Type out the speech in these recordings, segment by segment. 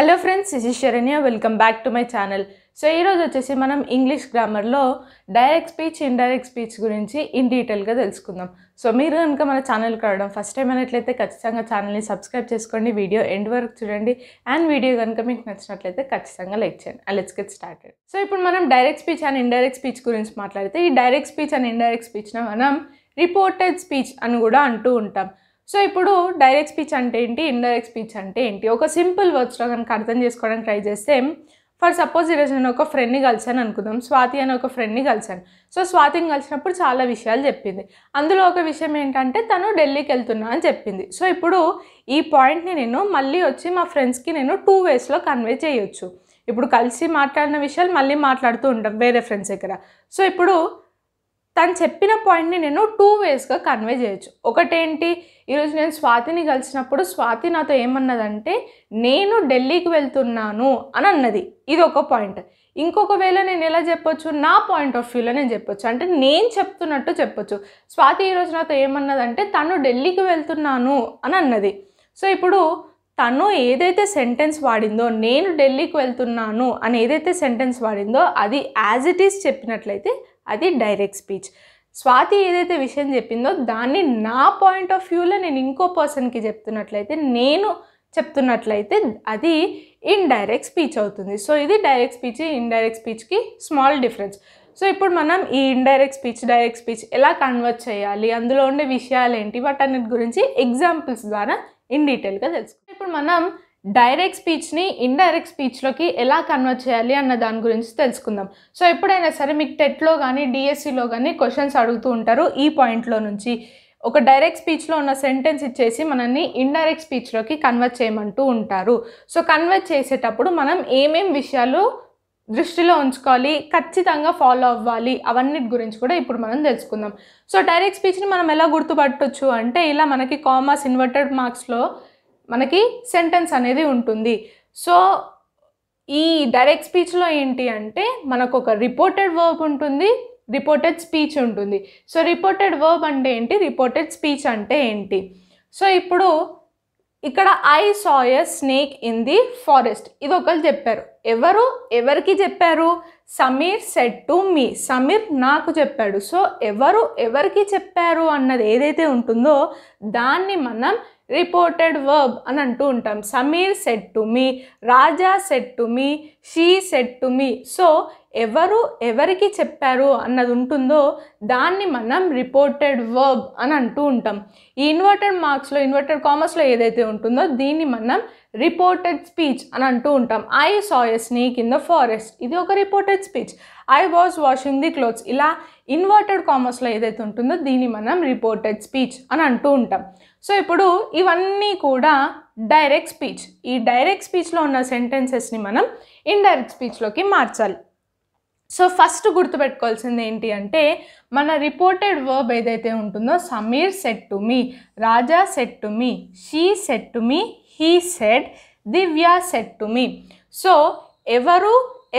Hello friends is Saranya welcome back to my channel so ఈరోజు వచ్చేసి మనం ఇంగ్లీష్ గ్రామర్లో డైరెక్ట్ స్పీచ్ ఇండైరెక్ట్ స్పీచ్ గురించి ఇన్ డీటెయిల్గా తెలుసుకుందాం సో మీరు కనుక మన ఛానల్కి రావడం ఫస్ట్ టైం అయినట్లయితే ఖచ్చితంగా ఛానల్ని సబ్స్క్రైబ్ చేసుకోండి వీడియో ఎండ్ వరకు చూడండి అండ్ వీడియో కనుక మీకు నచ్చినట్లయితే ఖచ్చితంగా లైక్ చేయండి లెట్స్ గెట్ స్టార్టెడ్ సో ఇప్పుడు మనం direct speech and indirect speech గురించి మాట్లాడితే ఈ డైరెక్ట్ స్పీచ్ అండ్ ఇండైరెక్ట్ స్పీచ్న మనం రిపోర్టెడ్ స్పీచ్ అని కూడా అంటూ ఉంటాం సో ఇప్పుడు డైరెక్ట్ స్పీచ్ అంటే ఏంటి ఇండైరెక్ట్ స్పీచ్ అంటే ఏంటి ఒక సింపుల్ వర్డ్స్లో కనుక అర్థం చేసుకోవడానికి ట్రై చేస్తే ఫర్ సపోజ్ ఈరోజు నేను ఒక ఫ్రెండ్ని కలిశాను అనుకుందాం స్వాతి అనే ఒక ఫ్రెండ్ని కలిశాను సో స్వాతిని కలిసినప్పుడు చాలా విషయాలు చెప్పింది అందులో ఒక విషయం ఏంటంటే తను ఢిల్లీకి వెళ్తున్నా అని చెప్పింది సో ఇప్పుడు ఈ పాయింట్ని నేను మళ్ళీ వచ్చి మా ఫ్రెండ్స్కి నేను టూ వేస్లో కన్వే చేయొచ్చు ఇప్పుడు కలిసి మాట్లాడిన విషయాలు మళ్ళీ మాట్లాడుతూ ఉంటాం వేరే ఫ్రెండ్స్ దగ్గర సో ఇప్పుడు తను చెప్పిన పాయింట్ని నేను టూ వేస్గా కన్వే చేయొచ్చు ఒకటేంటి ఈరోజు నేను స్వాతిని కలిసినప్పుడు స్వాతి నాతో ఏమన్నదంటే నేను ఢిల్లీకి వెళ్తున్నాను అని అన్నది ఇది ఒక పాయింట్ ఇంకొక వేళ నేను ఎలా చెప్పొచ్చు నా పాయింట్ ఆఫ్ వ్యూలో నేను చెప్పొచ్చు అంటే నేను చెప్తున్నట్టు చెప్పొచ్చు స్వాతి ఈరోజు నాతో ఏమన్నదంటే తను ఢిల్లీకి వెళ్తున్నాను అని అన్నది సో ఇప్పుడు తను ఏదైతే సెంటెన్స్ వాడిందో నేను ఢిల్లీకి వెళ్తున్నాను అని ఏదైతే సెంటెన్స్ వాడిందో అది యాజ్ ఇట్ ఈస్ చెప్పినట్లయితే అది డైరెక్ట్ స్పీచ్ స్వాతి ఏదైతే విషయం చెప్పిందో దాన్ని నా పాయింట్ ఆఫ్ వ్యూలో నేను ఇంకో పర్సన్కి చెప్తున్నట్లయితే నేను చెప్తున్నట్లయితే అది ఇండైరెక్ట్ స్పీచ్ అవుతుంది సో ఇది డైరెక్ట్ స్పీచ్ ఇండైరెక్ట్ స్పీచ్కి స్మాల్ డిఫరెన్స్ సో ఇప్పుడు మనం ఈ ఇండైరెక్ట్ స్పీచ్ డైరెక్ట్ స్పీచ్ ఎలా కన్వర్ట్ చేయాలి అందులో ఉండే విషయాలు ఏంటి వాటన్నిటి గురించి ఎగ్జాంపుల్స్ ద్వారా ఇన్ డీటెయిల్గా తెలుసుకుంటాం ఇప్పుడు మనం డైరెక్ట్ స్పీచ్ని ఇండైరెక్ట్ స్పీచ్లోకి ఎలా కన్వర్ట్ చేయాలి అన్న దాని గురించి తెలుసుకుందాం సో ఎప్పుడైనా సరే మీకు టెట్లో కానీ డిఎస్సిలో కానీ క్వశ్చన్స్ అడుగుతూ ఉంటారు ఈ పాయింట్లో నుంచి ఒక డైరెక్ట్ స్పీచ్లో ఉన్న సెంటెన్స్ ఇచ్చేసి మనల్ని ఇండైరెక్ట్ స్పీచ్లోకి కన్వర్ట్ చేయమంటూ ఉంటారు సో కన్వర్ట్ చేసేటప్పుడు మనం ఏమేం విషయాలు దృష్టిలో ఉంచుకోవాలి ఖచ్చితంగా ఫాలో అవ్వాలి అవన్నిటి గురించి కూడా ఇప్పుడు మనం తెలుసుకుందాం సో డైరెక్ట్ స్పీచ్ని మనం ఎలా గుర్తుపట్టొచ్చు అంటే ఇలా మనకి కామర్స్ ఇన్వర్టెడ్ మార్క్స్లో మనకి సెంటెన్స్ అనేది ఉంటుంది సో ఈ డైరెక్ట్ స్పీచ్లో ఏంటి అంటే మనకు ఒక రిపోర్టెడ్ వర్బ్ ఉంటుంది రిపోర్టెడ్ స్పీచ్ ఉంటుంది సో రిపోర్టెడ్ వర్బ్ అంటే ఏంటి రిపోర్టెడ్ స్పీచ్ అంటే ఏంటి సో ఇప్పుడు ఇక్కడ ఐ సాయ స్నేక్ ఇన్ ది ఫారెస్ట్ ఇది ఒకరు చెప్పారు ఎవరు ఎవరికి చెప్పారు Sameer said to me Sameer నాకు చెప్పాడు సో ఎవరు ఎవరికి చెప్పారు అన్నది ఏదైతే ఉంటుందో దాన్ని మనం reported verb anantu untam samir said to me raja said to me she said to me so ఎవరు ఎవరికి చెప్పారు అన్నది ఉంటుందో దాన్ని మనం రిపోర్టెడ్ వర్బ్ అని అంటూ ఉంటాం ఈ ఇన్వర్టెడ్ మార్క్స్లో ఇన్వర్టెడ్ కామర్స్లో ఏదైతే ఉంటుందో దీన్ని మనం రిపోర్టెడ్ స్పీచ్ అని అంటూ ఉంటాం I saw snake in the forest ఇది ఒక reported speech I was washing the clothes ఇలా ఇన్వర్టెడ్ కామర్స్లో ఏదైతే ఉంటుందో దీన్ని మనం రిపోర్టెడ్ స్పీచ్ అని అంటూ ఉంటాం సో ఇప్పుడు ఇవన్నీ కూడా డైరెక్ట్ స్పీచ్ ఈ డైరెక్ట్ స్పీచ్లో ఉన్న సెంటెన్సెస్ని మనం ఇండైరెక్ట్ స్పీచ్లోకి మార్చాలి సో ఫస్ట్ గుర్తుపెట్టుకోవాల్సింది ఏంటి అంటే మన రిపోర్టెడ్ వర్బ్ ఏదైతే ఉంటుందో Sameer said to me Raja said to me she said to me he said Divya said to me so ఎవరు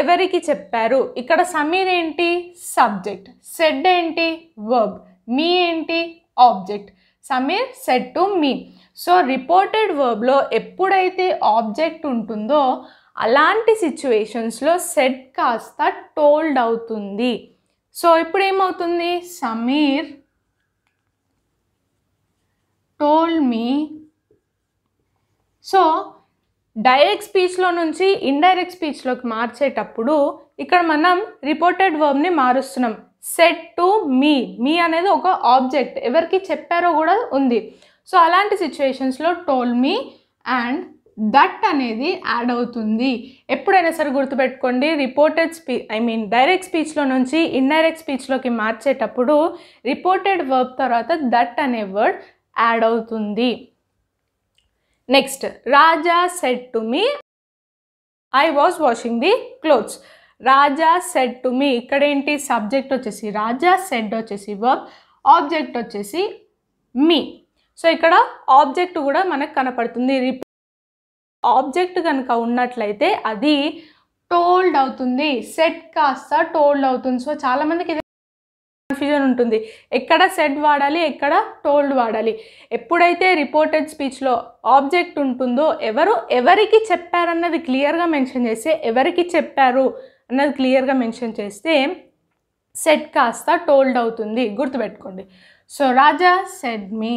ఎవరికి చెప్పారు ఇక్కడ సమీర్ ఏంటి సబ్జెక్ట్ సెడ్ ఏంటి వర్బ్ మీ ఏంటి object Sameer said to me so reported వర్బ్లో ఎప్పుడైతే ఆబ్జెక్ట్ ఉంటుందో అలాంటి సిచ్యువేషన్స్లో సెట్ కాస్త టోల్డ్ అవుతుంది సో ఇప్పుడు ఏమవుతుంది Sameer told me so direct స్పీచ్లో నుంచి ఇండైరెక్ట్ స్పీచ్లోకి మార్చేటప్పుడు ఇక్కడ మనం రిపోర్టెడ్ వర్బ్ని మారుస్తున్నాం సెట్ టు మీ మీ అనేది ఒక ఆబ్జెక్ట్ ఎవరికి చెప్పారో కూడా ఉంది సో అలాంటి సిచ్యువేషన్స్లో టోల్ మీ అండ్ దట్ అనేది యాడ్ అవుతుంది ఎప్పుడైనా సరే గుర్తుపెట్టుకోండి రిపోర్టెడ్ స్పీ ఐ మీన్ డైరెక్ట్ స్పీచ్లో నుంచి ఇండైరెక్ట్ స్పీచ్లోకి మార్చేటప్పుడు రిపోర్టెడ్ వర్బ్ తర్వాత దట్ అనే వర్డ్ యాడ్ అవుతుంది next Raja said to me I was washing the clothes Raja said to me ఇక్కడేంటి సబ్జెక్ట్ వచ్చేసి రాజా సెడ్ వచ్చేసి వర్బ్ ఆబ్జెక్ట్ వచ్చేసి మీ సో ఇక్కడ ఆబ్జెక్ట్ కూడా మనకు కనపడుతుంది ఆబ్జెక్ట్ కనుక ఉన్నట్లయితే అది టోల్డ్ అవుతుంది సెట్ కాస్త టోల్డ్ అవుతుంది సో చాలామందికి ఇది కన్ఫ్యూజన్ ఉంటుంది ఎక్కడ సెట్ వాడాలి ఎక్కడ టోల్డ్ వాడాలి ఎప్పుడైతే రిపోర్టెడ్ స్పీచ్లో ఆబ్జెక్ట్ ఉంటుందో ఎవరు ఎవరికి చెప్పారన్నది క్లియర్గా మెన్షన్ చేస్తే ఎవరికి చెప్పారు అన్నది క్లియర్గా మెన్షన్ చేస్తే సెట్ కాస్త టోల్డ్ అవుతుంది గుర్తుపెట్టుకోండి so Raja said me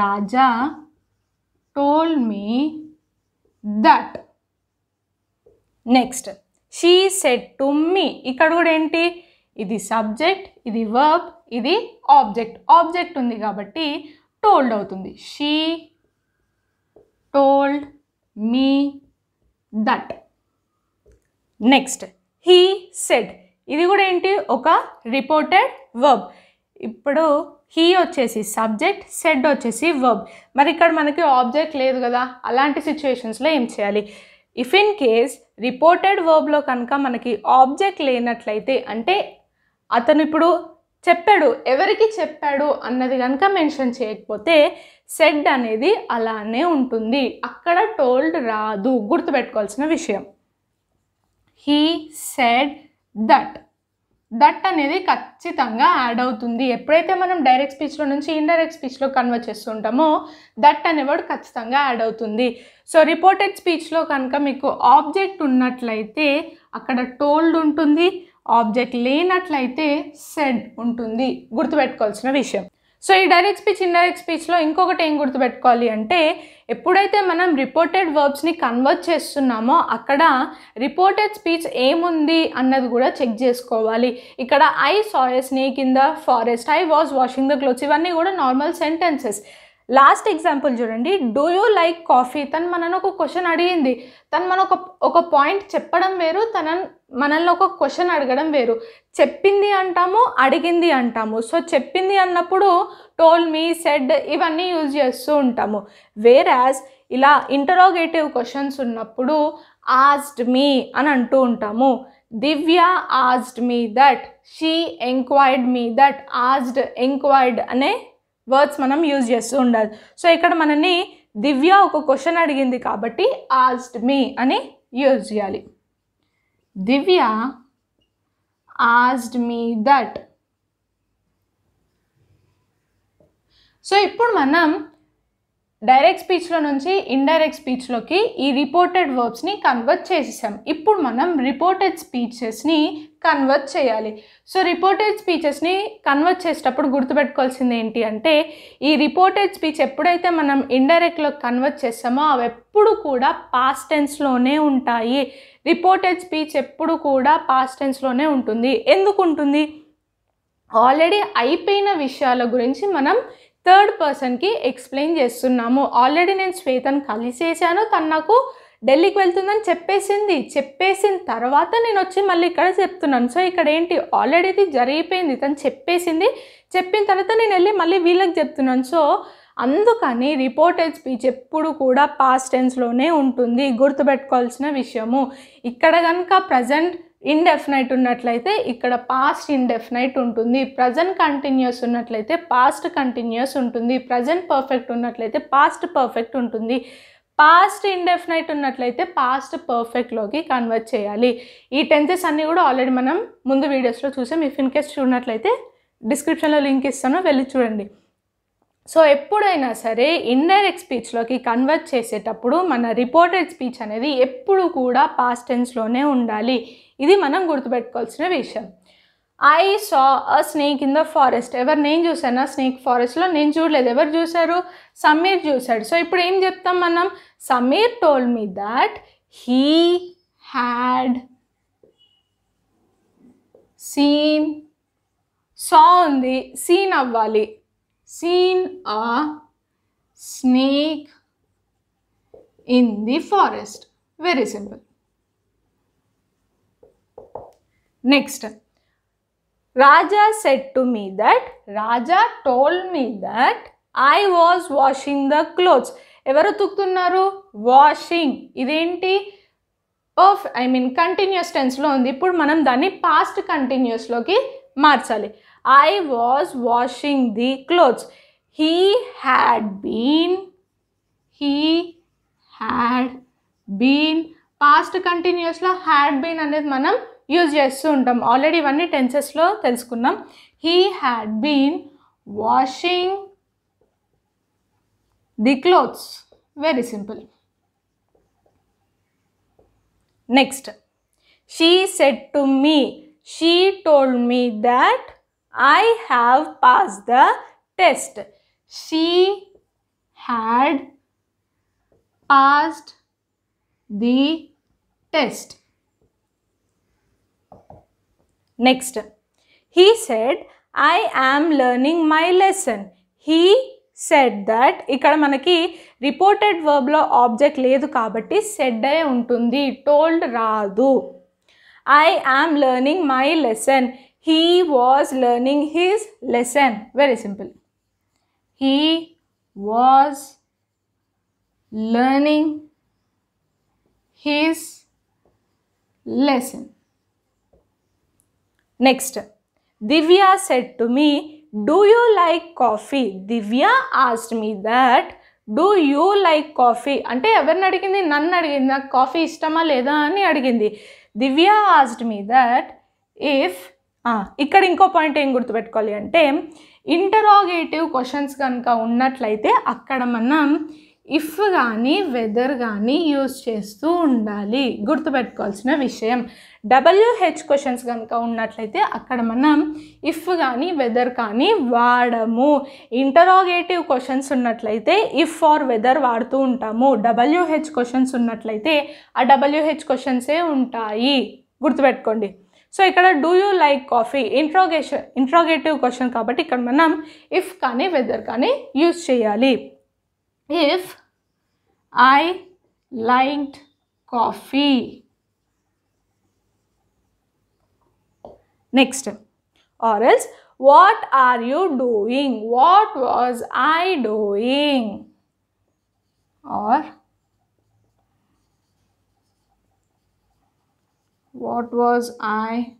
Raja told me that next she said to me ఇక్కడ కూడా ఏంటి ఇది సబ్జెక్ట్ ఇది వర్బ్ ఇది ఆబ్జెక్ట్ ఆబ్జెక్ట్ ఉంది కాబట్టి టోల్డ్ అవుతుంది she told me that next he said ఇది కూడా ఏంటి ఒక రిపోర్టెడ్ వర్బ్ ఇప్పుడు హీ వచ్చేసి సబ్జెక్ట్ సెడ్ వచ్చేసి వర్బ్ మరి ఇక్కడ మనకి ఆబ్జెక్ట్ లేదు కదా అలాంటి సిచ్యువేషన్స్లో ఏం చేయాలి ఇఫ్ ఇన్ కేస్ రిపోర్టెడ్ వర్బ్లో కనుక మనకి ఆబ్జెక్ట్ లేనట్లయితే అంటే అతను ఇప్పుడు చెప్పాడు ఎవరికి చెప్పాడు అన్నది కనుక మెన్షన్ చేయకపోతే సెడ్ అనేది అలానే ఉంటుంది అక్కడ టోల్డ్ రాదు గుర్తుపెట్టుకోవాల్సిన విషయం హీ సెడ్ దట్ దట్ అనేది ఖచ్చితంగా యాడ్ అవుతుంది ఎప్పుడైతే మనం డైరెక్ట్ స్పీచ్లో నుంచి ఇండైరెక్ట్ స్పీచ్లో కన్వర్ట్ చేస్తుంటామో దట్ అనే వర్డ్ ఖచ్చితంగా యాడ్ అవుతుంది సో రిపోర్టెడ్ స్పీచ్లో కనుక మీకు ఆబ్జెక్ట్ ఉన్నట్లయితే అక్కడ టోల్డ్ ఉంటుంది ఆబ్జెక్ట్ లేనట్లయితే సెడ్ ఉంటుంది గుర్తుపెట్టుకోవాల్సిన విషయం సో ఈ డైరెక్ట్ స్పీచ్ ఇండైరెక్ట్ స్పీచ్లో ఇంకొకటి ఏం గుర్తుపెట్టుకోవాలి అంటే ఎప్పుడైతే మనం రిపోర్టెడ్ వర్బ్స్ని కన్వర్ట్ చేస్తున్నామో అక్కడ రిపోర్టెడ్ స్పీచ్ ఏముంది అన్నది కూడా చెక్ చేసుకోవాలి ఇక్కడ ఐ సాయస్ నీ కింద forest I was washing the clothes ఇవన్నీ కూడా నార్మల్ సెంటెన్సెస్ లాస్ట్ ఎగ్జాంపుల్ చూడండి డూ యూ లైక్ కాఫీ తను మనను ఒక క్వశ్చన్ అడిగింది తను మన ఒక ఒక పాయింట్ చెప్పడం వేరు తన మనల్ని ఒక క్వశ్చన్ అడగడం వేరు చెప్పింది అంటాము అడిగింది అంటాము సో చెప్పింది అన్నప్పుడు టోల్ మీ సెడ్ ఇవన్నీ యూజ్ చేస్తూ ఉంటాము వేరాజ్ ఇలా ఇంటరోగేటివ్ క్వశ్చన్స్ ఉన్నప్పుడు ఆస్డ్ మీ అని అంటూ ఉంటాము Divya asked me that she enquired me that asked enquired అనే వర్డ్స్ మనం యూజ్ చేస్తూ ఉండాలి సో ఇక్కడ మనని దివ్య ఒక క్వశ్చన్ అడిగింది కాబట్టి ఆస్డ్ మీ అని యూజ్ చేయాలి Divya asked me that so ఇప్పుడు మనం డైరెక్ట్ స్పీచ్లో నుంచి ఇండైరెక్ట్ స్పీచ్లోకి ఈ రిపోర్టెడ్ వర్బ్స్ని కన్వర్ట్ చేసేసాం ఇప్పుడు మనం రిపోర్టెడ్ స్పీచెస్ని కన్వర్ట్ చేయాలి సో రిపోర్టెడ్ స్పీచెస్ని కన్వర్ట్ చేసేటప్పుడు గుర్తుపెట్టుకోవాల్సింది ఏంటి అంటే ఈ రిపోర్టెడ్ స్పీచ్ ఎప్పుడైతే మనం ఇండైరెక్ట్లో కన్వర్ట్ చేస్తామో అవి ఎప్పుడు కూడా పాస్ట్ టెన్స్లోనే ఉంటాయి రిపోర్టెడ్ స్పీచ్ ఎప్పుడు కూడా పాస్ట్ టెన్స్లోనే ఉంటుంది ఎందుకు ఉంటుంది ఆల్రెడీ అయిపోయిన విషయాల గురించి మనం థర్డ్ పర్సన్కి ఎక్స్ప్లెయిన్ చేస్తున్నాము ఆల్రెడీ నేను శ్వేతను కలిసేసాను తను నాకు ఢిల్లీకి వెళ్తుందని చెప్పేసింది చెప్పేసిన తర్వాత నేను వచ్చి మళ్ళీ ఇక్కడ చెప్తున్నాను సో ఇక్కడ ఏంటి ఆల్రెడీ ఇది జరిగిపోయింది తను చెప్పేసింది చెప్పిన తర్వాత నేను వెళ్ళి మళ్ళీ వీళ్ళకి చెప్తున్నాను సో అందుకని రిపోర్టెడ్ స్పీచ్ ఎప్పుడు కూడా పాస్ట్ టెన్స్లోనే ఉంటుంది గుర్తుపెట్టుకోవాల్సిన విషయము ఇక్కడ కనుక ప్రజెంట్ ఇండెఫినైట్ ఉన్నట్లయితే ఇక్కడ పాస్ట్ ఇండెఫినైట్ ఉంటుంది ప్రజెంట్ కంటిన్యూస్ ఉన్నట్లయితే పాస్ట్ కంటిన్యూస్ ఉంటుంది ప్రజెంట్ పర్ఫెక్ట్ ఉన్నట్లయితే పాస్ట్ పర్ఫెక్ట్ ఉంటుంది పాస్ట్ ఇండెఫినైట్ ఉన్నట్లయితే పాస్ట్ పర్ఫెక్ట్లోకి కన్వర్ట్ చేయాలి ఈ టెన్సెస్ అన్నీ కూడా ఆల్రెడీ మనం ముందు వీడియోస్లో చూసాం ఇఫ్ ఇన్ కేస్ చూడనట్లయితే డిస్క్రిప్షన్లో లింక్ ఇస్తాను వెళ్ళి చూడండి సో ఎప్పుడైనా సరే ఇండైరెక్ట్ స్పీచ్లోకి కన్వర్ట్ చేసేటప్పుడు మన రిపోర్టెడ్ స్పీచ్ అనేది ఎప్పుడు కూడా పాస్ట్ టెన్స్లోనే ఉండాలి ఇది మనం గుర్తుపెట్టుకోవాల్సిన విషయం I saw a snake in the forest ఎవరు నేను చూశాను ఆ స్నేక్ ఫారెస్ట్లో నేను చూడలేదు ఎవరు చూశారు సమీర్ చూశాడు సో ఇప్పుడు ఏం చెప్తాం మనం Sameer told me that he had seen saw ఉంది సీన్ అవ్వాలి seen a snake in the forest very simple next Raja said to me that, Raja told me that I was washing the clothes. ఎవరు తుక్కుతున్నారు washing ఇదేంటి ఓఫ్ I mean continuous టెన్స్లో ఉంది ఇప్పుడు మనం దాన్ని పాస్ట్ కంటిన్యూస్లోకి మార్చాలి I was washing the clothes he had been he had been past కంటిన్యూస్లో హ్యాడ్ బీన్ అనేది మనం యూజ్ చేస్తూ ఉంటాం ఆల్రెడీ ఇవన్నీ టెన్సెస్లో తెలుసుకున్నాం he had been washing the clothes very simple next she said to me she told me that I have pass the test she had passed the test next he said I am learning my lesson he said that ఇక్కడ మనకి reported వర్బ్లో object లేదు కాబట్టి said అయ్యే ఉంటుంది told రాదు I am learning my lesson he was learning his lesson very simple he was learning his lesson next Divya said to me do you like coffee Divya asked me that do you like coffee అంటే ఎవరిని అడిగింది నన్ను అడిగింది నాకు coffee ఇష్టమా లేదా అని అడిగింది దివ్య ఆస్ట్ మీ దట్ ఇఫ్ ఇక్కడ ఇంకో పాయింట్ ఏం గుర్తుపెట్టుకోవాలి అంటే ఇంటరాగేటివ్ క్వశ్చన్స్ కనుక ఉన్నట్లయితే అక్కడ మనం ఇఫ్ కానీ వెదర్ కానీ యూజ్ చేస్తూ ఉండాలి గుర్తుపెట్టుకోవాల్సిన విషయం డబ్ల్యూహెచ్ క్వశ్చన్స్ కనుక ఉన్నట్లయితే అక్కడ మనం ఇఫ్ కానీ వెదర్ కానీ వాడము ఇంటరాగేటివ్ క్వశ్చన్స్ ఉన్నట్లయితే ఇఫ్ ఆర్ వెదర్ వాడుతూ ఉంటాము డబ్ల్యూహెచ్ క్వశ్చన్స్ ఉన్నట్లయితే ఆ డబ్ల్యూహెచ్ క్వశ్చన్సే ఉంటాయి గుర్తుపెట్టుకోండి సో ఇక్కడ do you like coffee interrogation interrogative question కాబట్టి ఇక్కడ మనం ఇఫ్ కానీ వెదర్ కానీ యూజ్ చేయాలి if I liked coffee. Next, or else, what are you doing? What was I doing? Or, what was I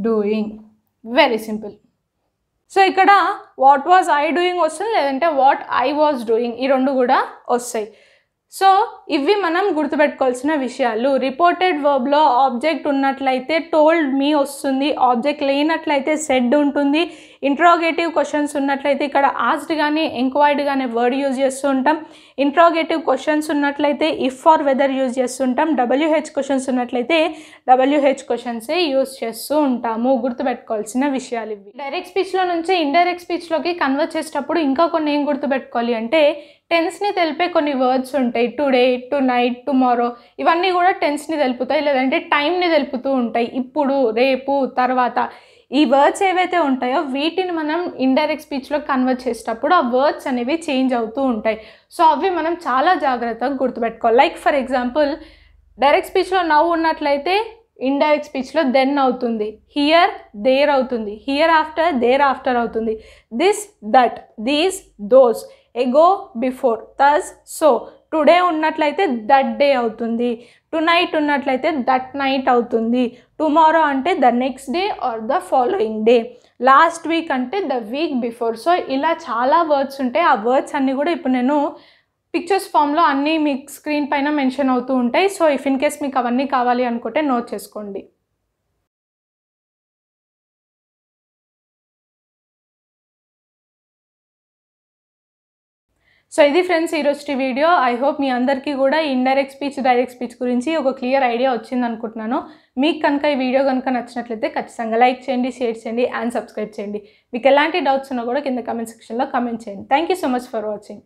doing? Very simple. So ఇక్కడ what was I doing వస్తుంది లేదంటే what I was doing ఈ రెండు కూడా వస్తాయి so ఇవి మనం గుర్తుపెట్టుకోవాల్సిన విషయాలు రిపోర్టెడ్ వర్బ్లో ఆబ్జెక్ట్ ఉన్నట్లయితే టోల్డ్ మీ వస్తుంది ఆబ్జెక్ట్ లేనట్లయితే సెడ్ ఉంటుంది ఇంట్రాగేటివ్ క్వశ్చన్స్ ఉన్నట్లయితే ఇక్కడ ఆస్డ్ కానీ ఎంక్వైర్డ్ కానీ వర్డ్ యూజ్ చేస్తూ ఉంటాం ఇంట్రాగేటివ్ క్వశ్చన్స్ ఉన్నట్లయితే ఇఫ్ ఆర్ వెదర్ యూజ్ చేస్తుంటాం డబ్ల్యూహెచ్ క్వశ్చన్స్ ఉన్నట్లయితే డబ్ల్యూహెచ్ క్వశ్చన్సే యూజ్ చేస్తూ ఉంటాము గుర్తుపెట్టుకోవాల్సిన విషయాలు ఇవి డైరెక్ట్ స్పీచ్లో నుంచి ఇండైరెక్ట్ స్పీచ్లోకి కన్వర్ట్ చేసేటప్పుడు ఇంకా కొన్ని ఏం గుర్తుపెట్టుకోవాలి అంటే టెన్స్ని తెలిపే కొన్ని వర్డ్స్ ఉంటాయి టుడే టు నైట్ టుమారో ఇవన్నీ కూడా టెన్స్ని తెలుపుతాయి లేదంటే టైంని తెలుపుతూ ఉంటాయి ఇప్పుడు రేపు తర్వాత ఈ వర్డ్స్ ఏవైతే ఉంటాయో వీటిని మనం ఇండైరెక్ట్ స్పీచ్లో కన్వర్ట్ చేసేటప్పుడు ఆ వర్డ్స్ అనేవి చేంజ్ అవుతూ ఉంటాయి సో అవి మనం చాలా జాగ్రత్తగా గుర్తుపెట్టుకోవాలి లైక్ ఫర్ ఎగ్జాంపుల్ డైరెక్ట్ స్పీచ్లో నవ్వు ఉన్నట్లయితే ఇండైరెక్ట్ స్పీచ్లో దెన్ అవుతుంది హియర్ దేర్ అవుతుంది హియర్ ఆఫ్టర్ దేర్ ఆఫ్టర్ అవుతుంది this that these those ago before thus so today ఉన్నట్లయితే దట్ డే అవుతుంది టు నైట్ ఉన్నట్లయితే దట్ నైట్ అవుతుంది టుమారో అంటే the next day or the following day last week అంటే the week before so ఇలా చాలా words ఉంటాయి ఆ వర్డ్స్ అన్నీ కూడా ఇప్పుడు నేను పిక్చర్స్ ఫామ్లో అన్నీ మీకు స్క్రీన్ పైన మెన్షన్ అవుతూ ఉంటాయి సో ఇఫ్ ఇన్ కేస్ మీకు అవన్నీ కావాలి అనుకుంటే నోట్ చేసుకోండి సో ఇది ఫ్రెండ్స్ ఈరోజు వీడియో ఐ హోప్ మీ అందరికీ కూడా ఇండైరెక్ట్ స్పీచ్ డైరెక్ట్ స్పీచ్ గురించి ఒక క్లియర్ ఐడియా వచ్చింది అనుకుంటున్నాను మీకు కనుక ఈ వీడియో కనుక నచ్చినట్లయితే ఖచ్చితంగా లైక్ చేయండి షేర్ చేయండి అండ్ సబ్స్క్రైబ్ చేయండి మీకు ఎలాంటి డౌట్స్ ఉన్నా కూడా కింద కమెంట్ సెక్షన్లో కమెంట్ చేయండి thank so much for watching